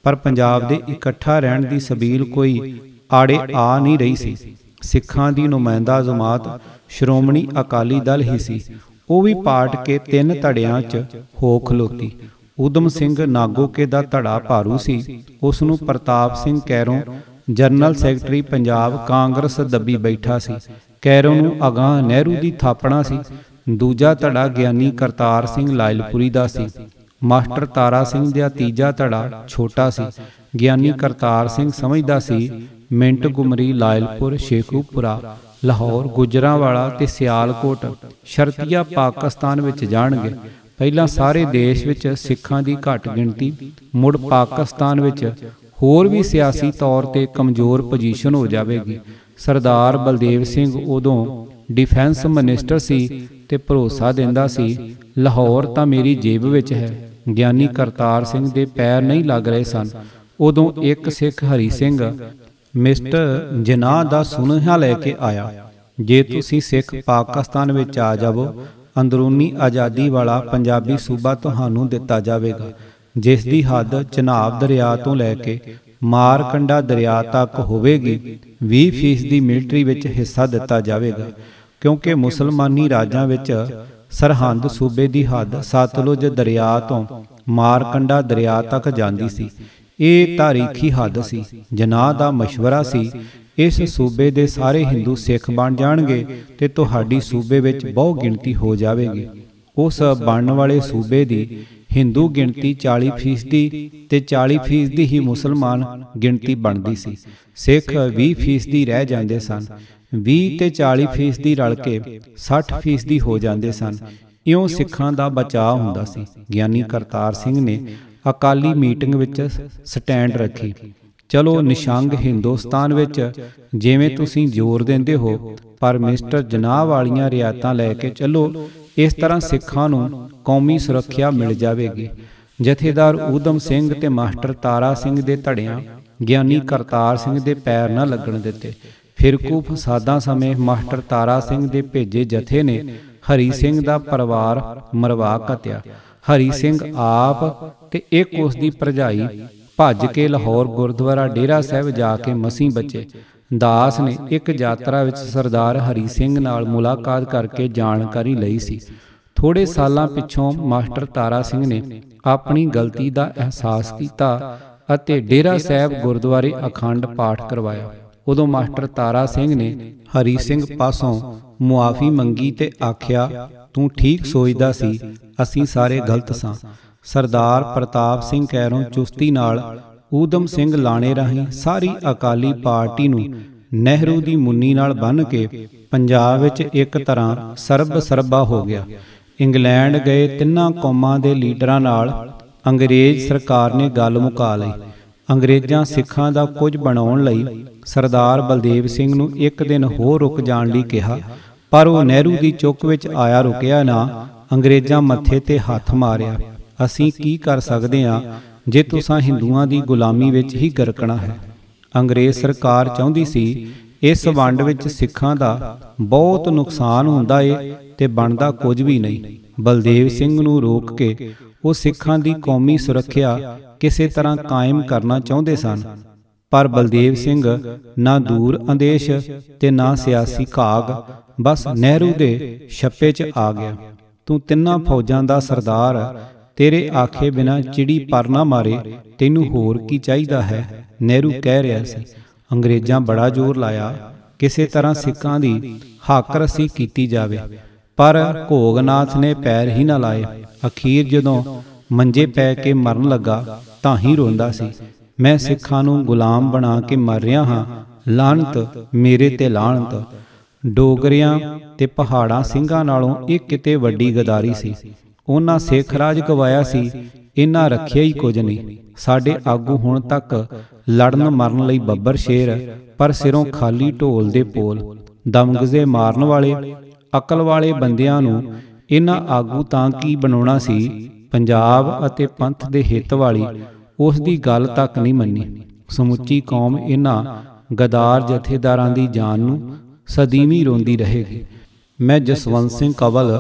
Speaker 1: ਪਰ ਪੰਜਾਬ ਦੇ ਇਕੱਠਾ ਰਹਿਣ ਦੀ ਸਬੀਲ ਕੋਈ ਆੜੇ ਆ ਨਹੀਂ ਰਹੀ ਸੀ ਸਿੱਖਾਂ ਦੀ ਨੁਮਾਇੰਦਾ ਜਮਾਤ ਸ਼੍ਰੋਮਣੀ ਅਕਾਲੀ ਦਲ ਹੀ ਸੀ ਉਹ ਵੀ ਪਾਟ ਕੇ ਤਿੰਨ ਧੜਿਆਂ 'ਚ ਹੋ ਖਲੋਤੀ ਉਦਮ ਸਿੰਘ ਨਾਗੋਕੇ ਦਾ ਧੜਾ ਭਾਰੂ ਸੀ ਉਸ ਨੂੰ ਪ੍ਰਤਾਪ ਸਿੰਘ ਕੈਰੋਂ ਜਨਰਲ ਸੈਕਟਰੀ ਪੰਜਾਬ ਕਾਂਗਰਸ ਦੱਬੀ ਬੈਠਾ ਸੀ ਕੈਰੋਂ ਨੂੰ ਅਗਾਹ ਨਹਿਰੂ ਦੀ ਥਾਪਣਾ ਸੀ ਦੂਜਾ ਧੜਾ ਗਿਆਨੀ ਕਰਤਾਰ ਸਿੰਘ ਲਾਇਲਪੁਰੀ ਦਾ ਸੀ ਮਾਸਟਰ ਤਾਰਾ ਸਿੰਘ ਦਾ ਤੀਜਾ ਧੜਾ ਛੋਟਾ ਸੀ ਗਿਆਨੀ ਕਰਤਾਰ ਸਿੰਘ ਸਮਝਦਾ ਸੀ ਮਿੰਟ ਗੁਮਰੀ ਲਾਇਲਪੁਰ ਸ਼ੇਖੂਪੁਰਾ ਲਾਹੌਰ ਗੁਜਰਾਵਾਲਾ ਤੇ ਸਿਆਲਕੋਟ ਸ਼ਰਤੀਆ ਪਾਕਿਸਤਾਨ ਵਿੱਚ ਜਾਣਗੇ ਪਹਿਲਾਂ ਸਾਰੇ ਦੇਸ਼ ਵਿੱਚ ਸਿੱਖਾਂ ਦੀ ਘੱਟ ਗਿਣਤੀ ਮੁੜ ਪਾਕਿਸਤਾਨ ਵਿੱਚ ਹੋਰ ਵੀ ਸਿਆਸੀ ਤੌਰ ਤੇ ਕਮਜ਼ੋਰ ਪੋਜੀਸ਼ਨ ਹੋ ਜਾਵੇਗੀ ਸਰਦਾਰ ਬਲਦੇਵ ਸਿੰਘ ਉਦੋਂ ਡਿਫੈਂਸ ਮਿਨਿਸਟਰ ਸੀ ਤੇ ਭਰੋਸਾ ਦਿੰਦਾ ਸੀ ਲਾਹੌਰ ਤਾਂ ਮੇਰੀ ਜੇਬ ਵਿੱਚ ਹੈ ਗਿਆਨੀ ਕਰਤਾਰ ਸਿੰਘ ਦੇ ਪੈਰ ਨਹੀਂ ਲੱਗ ਰਹੇ ਸਨ ਉਦੋਂ ਇੱਕ ਸਿੱਖ ਹਰੀ ਸਿੰਘ ਮਿਸਟਰ ਜਨਾਹ ਦਾ ਸੁਨੇਹਾ ਲੈ ਕੇ ਆਇਆ ਜੇ ਤੁਸੀਂ ਸਿੱਖ ਪਾਕਿਸਤਾਨ ਵਿੱਚ ਆ ਜਾਵੋ ਅੰਦਰੂਨੀ ਆਜ਼ਾਦੀ ਵਾਲਾ ਪੰਜਾਬੀ ਸੂਬਾ ਤੁਹਾਨੂੰ ਦਿੱਤਾ ਜਾਵੇਗਾ ਜਿਸ ਦੀ ਹੱਦ ਚਨਾਬ ਦਰਿਆ ਤੋਂ ਲੈ ਕੇ ਮਾਰਕੰਡਾ ਦਰਿਆ ਤੱਕ ਹੋਵੇਗੀ 20% ਦੀ ਮਿਲਟਰੀ ਵਿੱਚ ਹਿੱਸਾ ਦਿੱਤਾ ਜਾਵੇਗਾ ਕਿਉਂਕਿ ਮੁਸਲਮਾਨੀ ਰਾਜਾਂ ਵਿੱਚ ਸਰਹੰਦ ਸੂਬੇ ਦੀ ਹੱਦ ਸਤਲੁਜ ਦਰਿਆ ਤੋਂ ਮਾਰਕੰਡਾ ਦਰਿਆ ਤੱਕ ਜਾਂਦੀ ਸੀ ਇਹ ਤਾਰੀਖੀ ਹੱਦ ਸੀ ਜਨਾਹ ਦਾ مشورہ ਸੀ ਇਸ ਸੂਬੇ ਦੇ ਸਾਰੇ ਹਿੰਦੂ ਸਿੱਖ ਬਣ ਜਾਣਗੇ ਤੇ ਤੁਹਾਡੀ ਸੂਬੇ ਵਿੱਚ ਬਹੁ ਗਿਣਤੀ ਹੋ ਜਾਵੇਗੀ ਉਸ ਬਣਨ ਵਾਲੇ ਸੂਬੇ ਦੀ ਹਿੰਦੂ ਗਿਣਤੀ 40% ਦੀ ਤੇ 40% ਦੀ ਹੀ ਮੁਸਲਮਾਨ ਗਿਣਤੀ ਬਣਦੀ ਸੀ ਸਿੱਖ 20% ਦੀ ਰਹਿ ਜਾਂਦੇ ਸਨ 20 ਤੇ 40% ਦੀ ਰਲ ਕੇ 60% ਦੀ ਹੋ ਜਾਂਦੇ ਸਨ ਇਉਂ ਸਿੱਖਾਂ ਦਾ ਬਚਾਅ ਹੁੰਦਾ ਸੀ ਗਿਆਨੀ ਕਰਤਾਰ ਸਿੰਘ ਨੇ ਅਕਾਲੀ ਮੀਟਿੰਗ ਵਿੱਚ ਸਟੈਂਡ ਰੱਖੀ ਚਲੋ ਨਿਸ਼ੰਗ ਹਿੰਦੁਸਤਾਨ ਵਿੱਚ ਜਿਵੇਂ ਤੁਸੀਂ ਜ਼ੋਰ ਦਿੰਦੇ ਹੋ ਪਰ ਮਿਸਟਰ ਜਨਾਹ ਵਾਲੀਆਂ ਰਿਆਤਾਂ ਲੈ ਕੇ ਚਲੋ ਇਸ ਤਰ੍ਹਾਂ ਸਿੱਖਾਂ ਨੂੰ ਕੌਮੀ ਸੁਰੱਖਿਆ ਮਿਲ ਜਾਵੇਗੀ ਜਥੇਦਾਰ ਊਧਮ ਸਿੰਘ ਤੇ ਮਾਸਟਰ ਤਾਰਾ ਸਿੰਘ ਦੇ ਧੜਿਆਂ ਗਿਆਨੀ ਕਰਤਾਰ ਸਿੰਘ ਦੇ ਪੈਰ ਨਾ ਲੱਗਣ ਦਿੱਤੇ ਫਿਰਕੂ ਫਸਾਦਾਂ ਸਮੇਂ ਮਾਸਟਰ ਤਾਰਾ ਸਿੰਘ ਦੇ ਭੇਜੇ ਜਥੇ ਨੇ ਹਰੀ ਸਿੰਘ ਦਾ ਪਰਿਵਾਰ ਮਰਵਾ ਕਤਿਆ ਹਰੀ ਸਿੰਘ ਆਪ ਤੇ ਇੱਕ ਉਸ ਦੀ ਭਰਜਾਈ ਭੱਜ ਕੇ ਲਾਹੌਰ ਗੁਰਦੁਆਰਾ ਡੇਰਾ ਸਾਹਿਬ ਜਾ ਕੇ ਮਸੀਂ ਬਚੇ ਦਾਸ ਨੇ ਇੱਕ ਯਾਤਰਾ ਵਿੱਚ ਸਰਦਾਰ ਹਰੀ ਸਿੰਘ ਨਾਲ ਮੁਲਾਕਾਤ ਕਰਕੇ ਜਾਣਕਾਰੀ ਲਈ ਸੀ ਥੋੜੇ ਸਾਲਾਂ ਪਿੱਛੋਂ ਮਾਸਟਰ ਤਾਰਾ ਸਿੰਘ ਨੇ ਆਪਣੀ ਗਲਤੀ ਦਾ ਅਹਿਸਾਸ ਕੀਤਾ ਅਤੇ ਡੇਰਾ ਸਾਹਿਬ ਗੁਰਦੁਆਰੇ ਅਖੰਡ ਪਾਠ ਕਰਵਾਇਆ ਉਦੋਂ ਮਾਸਟਰ ਤਾਰਾ ਸਿੰਘ ਨੇ ਹਰੀ ਸਿੰਘ ਪਾਸੋਂ ਮੁਆਫੀ ਮੰਗੀ ਤੇ ਆਖਿਆ ਤੂੰ ਠੀਕ ਸੋਚਦਾ ਸੀ ਅਸੀਂ ਸਾਰੇ ਗਲਤ ਸਾਂ ਸਰਦਾਰ ਪ੍ਰਤਾਪ ਸਿੰਘ ਕੈਰੋਂ ਚੁਸਤੀ ਨਾਲ ਊਦਮ ਸਿੰਘ ਲਾਣੇ ਰਾਹੀਂ ਸਾਰੀ ਅਕਾਲੀ ਪਾਰਟੀ ਨੂੰ ਨਹਿਰੂ ਦੀ ਮੁੰਨੀ ਨਾਲ ਬੰਨ ਕੇ ਪੰਜਾਬ ਵਿੱਚ ਇੱਕ ਤਰ੍ਹਾਂ ਸਰਬ ਸਰਬਾ ਹੋ ਗਿਆ ਇੰਗਲੈਂਡ ਗਏ ਤਿੰਨਾਂ ਕੌਮਾਂ ਦੇ ਲੀਡਰਾਂ ਨਾਲ ਅੰਗਰੇਜ਼ ਸਰਕਾਰ ਨੇ ਗੱਲ ਮੁਕਾ ਲਈ ਅੰਗਰੇਜ਼ਾਂ ਸਿੱਖਾਂ ਦਾ ਕੁਝ ਬਣਾਉਣ ਲਈ ਸਰਦਾਰ ਬਲਦੇਵ ਸਿੰਘ ਨੂੰ ਇੱਕ ਦਿਨ ਹੋਰ ਰੁਕ ਜਾਣ ਲਈ ਕਿਹਾ ਪਰ ਉਹ ਨਹਿਰੂ ਦੀ ਚੁੱਕ ਵਿੱਚ ਆਇਆ ਰੁਕਿਆ ਨਾ ਅੰਗਰੇਜ਼ਾਂ ਮੱਥੇ ਤੇ ਹੱਥ ਮਾਰਿਆ ਅਸੀਂ ਕੀ ਕਰ ਸਕਦੇ ਆ ਜੇ ਤੁਸੀਂ ਹਿੰਦੂਆਂ ਦੀ ਗੁਲਾਮੀ ਵਿੱਚ ਹੀ ਗਰਕਣਾ ਹੈ ਅੰਗਰੇਜ਼ ਸਰਕਾਰ ਚਾਹੁੰਦੀ ਸੀ ਇਸ ਵੰਡ ਵਿੱਚ ਸਿੱਖਾਂ ਦਾ ਬਹੁਤ ਨੁਕਸਾਨ ਹੁੰਦਾ ਏ ਤੇ ਬਣਦਾ ਕੁਝ ਵੀ ਨਹੀਂ ਬਲਦੇਵ ਸਿੰਘ ਨੂੰ ਰੋਕ ਕੇ ਉਹ ਸਿੱਖਾਂ ਦੀ ਕੌਮੀ ਸੁਰੱਖਿਆ ਕਿਸੇ ਤਰ੍ਹਾਂ ਕਾਇਮ ਕਰਨਾ ਚਾਹੁੰਦੇ ਸਨ ਪਰ ਬਲਦੇਵ ਸਿੰਘ ਨਾ ਦੂਰ ਅੰਦੇਸ਼ ਤੇ ਨਾ ਸਿਆਸੀ ਕਾਗ ਬਸ ਨਹਿਰੂ ਦੇ ਛੱਪੇ 'ਚ ਆ ਗਿਆ ਤੂੰ ਤਿੰਨਾਂ ਫੌਜਾਂ ਦਾ ਸਰਦਾਰ ਤੇਰੇ ਆਖੇ ਬਿਨਾ ਚਿੜੀ ਪਰ ਨਾ ਮਾਰੇ ਤੈਨੂੰ ਹੋਰ ਕੀ ਚਾਹੀਦਾ ਹੈ ਨਹਿਰੂ ਕਹਿ ਰਿਹਾ ਸੀ ਅੰਗਰੇਜ਼ਾਂ ਬੜਾ ਜ਼ੋਰ ਲਾਇਆ ਕਿਸੇ ਤਰ੍ਹਾਂ ਸਿੱਖਾਂ ਦੀ ਹਾਕਰ ਅਸੀਂ ਕੀਤੀ ਜਾਵੇ ਪਰ ਘੋਗਨਾਥ ਨੇ ਪੈਰ ਹੀ ਨਾ ਲਾਏ ਅਖੀਰ ਜਦੋਂ ਮੰਜੇ ਪੈ ਕੇ ਮਰਨ ਲੱਗਾ ਤਾਂ ਹੀ ਰੋਂਦਾ ਸੀ ਮੈਂ ਸਿੱਖਾਂ ਨੂੰ ਗੁਲਾਮ ਬਣਾ ਕੇ ਮਰ ਰਿਹਾ ਹਾਂ ਲਾਣਤ ਮੇਰੇ ਤੇ ਲਾਣਤ ਡੋਗਰਿਆਂ ਤੇ ਪਹਾੜਾਂ ਸਿੰਘਾਂ ਨਾਲੋਂ ਇਹ ਕਿਤੇ ਵੱਡੀ ਗਦਾਰੀ ਸੀ ਉਹਨਾਂ ਸਿੱਖ ਰਾਜ ਗਵਾਇਆ ਸੀ ਇਹਨਾਂ ਰੱਖਿਆ ਹੀ ਕੁਝ ਨਹੀਂ ਸਾਡੇ ਆਗੂ ਹੁਣ ਤੱਕ ਲੜਨ ਮਰਨ ਲਈ ਬੱਬਰ ਸ਼ੇਰ ਪਰ ਸਿਰੋਂ ਖਾਲੀ ਢੋਲ ਦੇ ਪੋਲ ਦਮਗਜ਼ੇ ਮਾਰਨ ਵਾਲੇ ਅਕਲ ਵਾਲੇ ਬੰਦਿਆਂ ਨੂੰ ਇਹਨਾਂ ਆਗੂ ਤਾਂ ਕੀ ਬਣਾਉਣਾ ਸੀ ਪੰਜਾਬ ਅਤੇ ਪੰਥ ਦੇ ਹਿੱਤ ਵਾਲੀ ਉਸ ਦੀ ਗੱਲ ਤੱਕ ਨਹੀਂ ਮੰਨੀ ਸਮੁੱਚੀ ਕੌਮ ਇਹਨਾਂ ਗਦਾਰ ਜਥੇਦਾਰਾਂ ਦੀ ਜਾਨ ਨੂੰ ਸਦੀਵੀ ਰੋਂਦੀ ਰਹੇਗੀ ਮੈਂ ਜਸਵੰਤ ਸਿੰਘ ਕਵਲ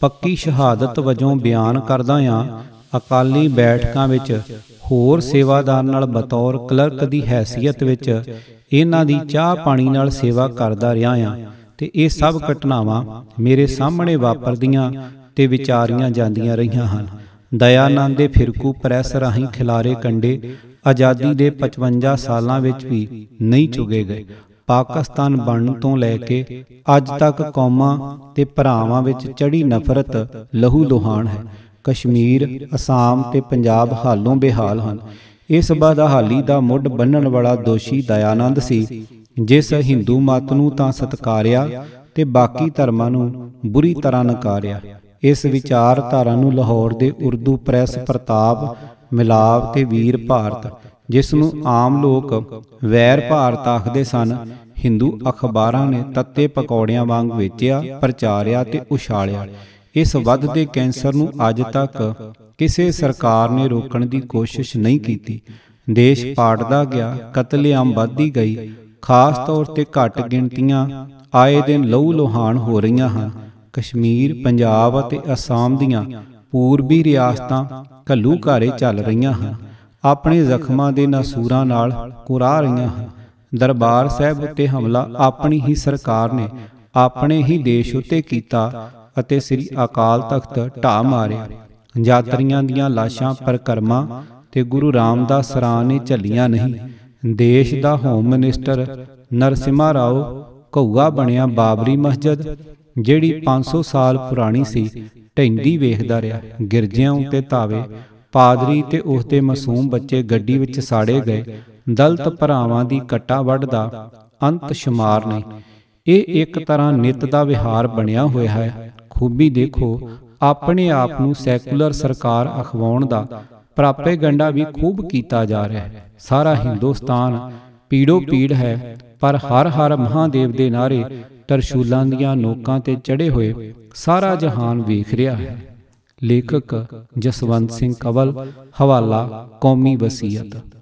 Speaker 1: ਪੱਕੀ ਸ਼ਹਾਦਤ ਵਜੋਂ ਬਿਆਨ ਕਰਦਾ ਹਾਂ ਅਕਾਲੀ ਬੈਠਕਾਂ ਵਿੱਚ ਹੋਰ ਸੇਵਾਦਾਰ ਨਾਲ ਬਤੌਰ ਕਲਰਕ ਦੀ ਹیثیت ਵਿੱਚ ਇਹਨਾਂ ਦੀ ਚਾਹ ਪਾਣੀ ਨਾਲ ਸੇਵਾ ਕਰਦਾ ਰਿਹਾ ਹਾਂ ਤੇ ਇਹ ਸਭ ਘਟਨਾਵਾਂ ਮੇਰੇ ਸਾਹਮਣੇ ਵਾਪਰਦੀਆਂ ਤੇ ਵਿਚਾਰੀਆਂ ਜਾਂਦੀਆਂ ਰਹੀਆਂ ਹਨ ਦਇਆਨੰਦ ਦੇ ਫਿਰਕੂ ਪ੍ਰੈਸ ਰਾਹੀਂ ਖਿਲਾਰੇ ਕੰਡੇ ਆਜ਼ਾਦੀ ਦੇ 55 ਸਾਲਾਂ ਵਿੱਚ ਵੀ ਨਹੀਂ ਚੁਗੇ ਗਏ ਪਾਕਿਸਤਾਨ ਬਣਨ ਤੋਂ ਲੈ ਕੇ ਅੱਜ ਤੱਕ ਕੌਮਾਂ ਤੇ ਭਰਾਵਾਂ ਵਿੱਚ ਚੜੀ ਨਫ਼ਰਤ ਲਹੂ ਲੋਹਾਨ ਹੈ ਕਸ਼ਮੀਰ ਅਸਾਮ ਤੇ ਪੰਜਾਬ ਹਾਲੋਂ ਬੇਹਾਲ ਹਨ ਇਸ ਹਾਲੀ ਦਾ ਮੁੱਢ ਬੰਨਣ ਵਾਲਾ ਦੋਸ਼ੀ ਦਇਆਨੰਦ ਸੀ ਜਿਸ ਹਿੰਦੂ ਮਤ ਨੂੰ ਤਾਂ ਸਤਕਾਰਿਆ ਤੇ ਬਾਕੀ ਧਰਮਾਂ ਨੂੰ ਬੁਰੀ ਤਰ੍ਹਾਂ ਨਕਾਰਿਆ ਇਸ ਵਿਚਾਰਧਾਰਾ ਨੂੰ ਲਾਹੌਰ ਦੇ ਉਰਦੂ ਪ੍ਰੈਸ ਪ੍ਰਤਾਪ ਮਿਲਾਵ ਤੇ ਵੀਰ ਭਾਰਤ ਜਿਸ ਨੂੰ ਆਮ ਲੋਕ ਵੈਰ ਭਾਰਤ ਆਖਦੇ ਸਨ ਹਿੰਦੂ ਅਖਬਾਰਾਂ ਨੇ ਤੱਤੇ ਪਕੌੜਿਆਂ ਵਾਂਗ ਵੇਚਿਆ ਪ੍ਰਚਾਰਿਆ ਤੇ ਉਛਾਲਿਆ ਇਸ ਵੱਧਦੇ ਕੈਂਸਰ ਨੂੰ ਅੱਜ ਤੱਕ ਕਿਸੇ ਸਰਕਾਰ ਨੇ ਰੋਕਣ ਦੀ ਕੋਸ਼ਿਸ਼ ਨਹੀਂ ਕੀਤੀ ਦੇਸ਼ ਪਾੜਦਾ ਗਿਆ ਕਤਲੇਆਮ ਵੱਧਦੀ ਗਈ ਖਾਸ ਤੌਰ ਤੇ ਘੱਟ ਗਿਣਤੀਆਂ ਆਏ ਦਿਨ ਲਹੂ ਲੋਹਾਨ ਹੋ ਰਹੀਆਂ ਹਨ ਕਸ਼ਮੀਰ ਪੰਜਾਬ ਅਤੇ ਅਸਾਮ ਦੀਆਂ ਪੂਰਬੀ ਰਿਆਸਤਾਂ ਘੱਲੂ ਘਾਰੇ ਚੱਲ ਰਹੀਆਂ ਹਨ ਆਪਣੇ ਜ਼ਖਮਾਂ ਦੇ ਨਾਸੂਰਾਂ ਨਾਲ ਕੁਰਾ ਰਹੀਆਂ ਹਨ ਦਰਬਾਰ ਸਾਹਿਬ ਉੱਤੇ ਹਮਲਾ ਆਪਣੀ ਹੀ ਸਰਕਾਰ ਨੇ ਆਪਣੇ ਹੀ ਦੇਸ਼ ਉੱਤੇ ਕੀਤਾ ਅਤੇ ਸ੍ਰੀ ਅਕਾਲ ਤਖਤ ਢਾ ਮਾਰਿਆ ਯਾਤਰੀਆਂ ਦੀਆਂ ਲਾਸ਼ਾਂ ਪਰਕਰਮਾ ਤੇ ਗੁਰੂ ਰਾਮਦਾਸ ਸਰਾਂ ਨੇ ਝੱਲੀਆਂ ਨਹੀਂ ਦੇਸ਼ ਦਾ ਹੋਮ ਮਿਨਿਸਟਰ ਨਰਸਿਮਾ ਰਾਓ ਕੌਆ ਬਣਿਆ ਬਾਬਰੀ ਮਸਜਿਦ ਜਿਹੜੀ 500 ਸਾਲ ਪੁਰਾਣੀ ਸੀ ਢੈਂਦੀ ਵੇਖਦਾ ਰਿਹਾ ਗਿਰਜਿਆਂ ਉੱਤੇ ਧਾਵੇ ਪਾਦਰੀ ਤੇ ਉਸ ਦੇ ਮਾਸੂਮ ਬੱਚੇ ਗੱਡੀ ਵਿੱਚ ਸਾੜੇ ਗਏ ਦਲਤ ਭਰਾਵਾਂ ਦੀ ਕਟਾ ਵੱਢਦਾ ਅੰਤ ਸ਼ਮਾਰ ਨਹੀਂ ਇਹ ਇੱਕ ਤਰ੍ਹਾਂ ਨਿਤ ਦਾ ਵਿਹਾਰ ਬਣਿਆ ਹੋਇਆ ਹੈ ਖੂਬੀ ਦੇਖੋ ਆਪਣੇ ਆਪ ਨੂੰ ਸੈਕੂਲਰ ਸਰਕਾਰ ਅਖਵਾਉਣ ਦਾ ਪ੍ਰਾਪੇਗੰਡਾ ਵੀ ਖੂਬ ਕੀਤਾ ਜਾ ਰਿਹਾ ਹੈ ਸਾਰਾ ਹਿੰਦੁਸਤਾਨ ਪੀੜੋ ਪੀੜ ਹੈ ਪਰ ਹਰ ਹਰ ਮਹਾਦੇਵ ਦੇ ਨਾਰੇ ਤਰਸ਼ੂਲਾਂ ਦੀਆਂ ਨੋਕਾਂ ਤੇ ਚੜੇ ਹੋਏ ਸਾਰਾ ਜਹਾਨ ਵੇਖ ਰਿਹਾ ਹੈ ਲੇਖਕ ਜਸਵੰਤ ਸਿੰਘ ਕਵਲ ਹਵਾਲਾ ਕੌਮੀ ਵਸੀਅਤ